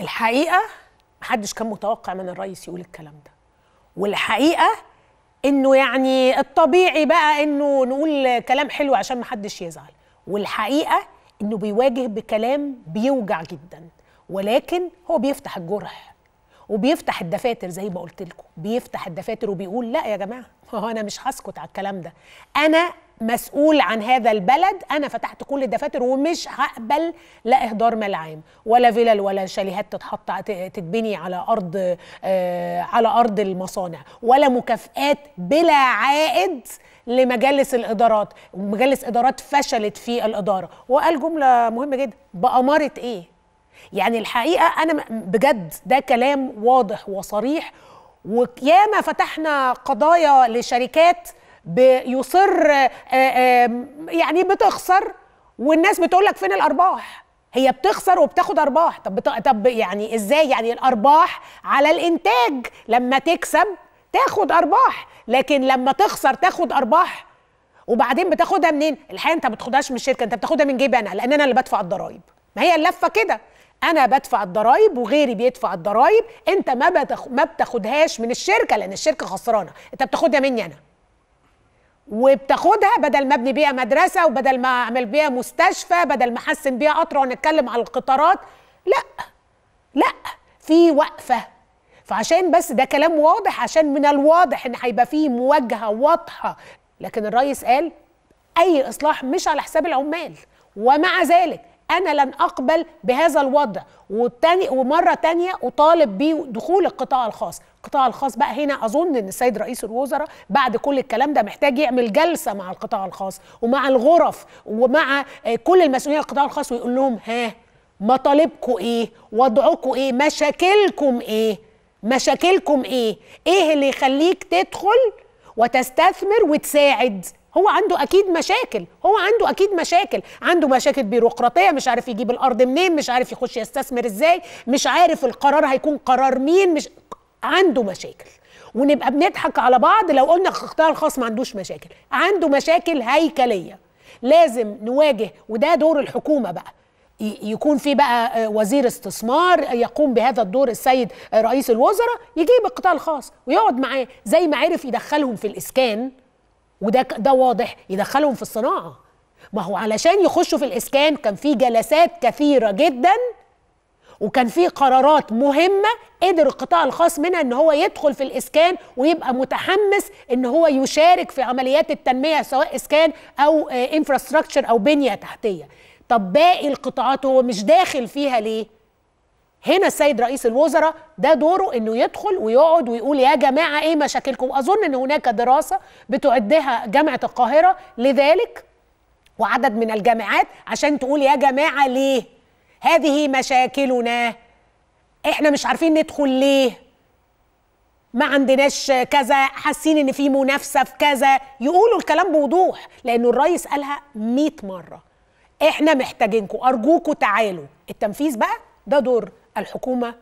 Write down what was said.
الحقيقه محدش كان متوقع من الرئيس يقول الكلام ده والحقيقه انه يعني الطبيعي بقى انه نقول كلام حلو عشان محدش يزعل والحقيقه انه بيواجه بكلام بيوجع جدا ولكن هو بيفتح الجرح وبيفتح الدفاتر زي ما قلت لكم بيفتح الدفاتر وبيقول لا يا جماعه هو انا مش هسكت على الكلام ده انا مسؤول عن هذا البلد انا فتحت كل الدفاتر ومش هقبل لا اهدار مال عام ولا فيلل ولا شاليهات تتحط تتبني على ارض آه على ارض المصانع ولا مكافئات بلا عائد لمجالس الادارات مجالس ادارات فشلت في الاداره وقال جمله مهمه جدا باماره ايه يعني الحقيقه انا بجد ده كلام واضح وصريح وياما فتحنا قضايا لشركات بيصر آه، يعني بتخسر والناس بتقول لك فين الارباح هي بتخسر وبتاخد ارباح طب طب يعني ازاي يعني الارباح على الانتاج لما تكسب تاخد ارباح لكن لما تخسر تاخد ارباح وبعدين بتاخدها منين الحقيقه انت ما بتاخدهاش من الشركه انت بتاخدها من جيبي انا لان انا اللي بدفع الضرايب ما هي اللفه كده انا بدفع الضرايب وغيري بيدفع الضرايب انت ما ما بتاخدهاش من الشركه لان الشركه خسرانه انت بتاخدها مني انا وبتاخدها بدل ما ابني بيها مدرسه وبدل ما اعمل بيها مستشفى بدل ما احسن بيها قطر ونتكلم على القطارات لا لا في وقفه فعشان بس ده كلام واضح عشان من الواضح ان هيبقى فيه مواجهه واضحه لكن الرئيس قال اي اصلاح مش على حساب العمال ومع ذلك انا لن اقبل بهذا الوضع والتاني ومره تانية اطالب بدخول القطاع الخاص القطاع الخاص بقى هنا اظن ان السيد رئيس الوزراء بعد كل الكلام ده محتاج يعمل جلسه مع القطاع الخاص ومع الغرف ومع آه، كل المسؤولين القطاع الخاص ويقول لهم ها مطالبكم ايه وضعكم ايه مشاكلكم ايه مشاكلكم ايه ايه اللي يخليك تدخل وتستثمر وتساعد هو عنده اكيد مشاكل هو عنده اكيد مشاكل عنده مشاكل بيروقراطيه مش عارف يجيب الارض منين مش عارف يخش يستثمر ازاي مش عارف القرار هيكون قرار مين مش عنده مشاكل ونبقى بنضحك على بعض لو قلنا القطاع الخاص ما عندوش مشاكل عنده مشاكل هيكليه لازم نواجه وده دور الحكومه بقى يكون في بقى آه، وزير استثمار يقوم بهذا الدور السيد آه، رئيس الوزراء يجيب القطاع الخاص ويقعد معاه زي ما عرف يدخلهم في الاسكان وده ده واضح يدخلهم في الصناعه ما هو علشان يخشوا في الاسكان كان في جلسات كثيره جدا وكان في قرارات مهمه قدر القطاع الخاص منها ان هو يدخل في الاسكان ويبقى متحمس ان هو يشارك في عمليات التنميه سواء اسكان او انفراستراكشر آه، او بنيه تحتيه طب باقي القطاعات هو مش داخل فيها ليه هنا السيد رئيس الوزراء ده دوره انه يدخل ويقعد ويقول يا جماعه ايه مشاكلكم اظن ان هناك دراسه بتعدها جامعه القاهره لذلك وعدد من الجامعات عشان تقول يا جماعه ليه هذه مشاكلنا احنا مش عارفين ندخل ليه ما عندناش كذا حاسين ان في منافسه في كذا يقولوا الكلام بوضوح لانه الرئيس قالها 100 مره احنا محتاجينكم ارجوكم تعالوا التنفيذ بقى ده دور الحكومة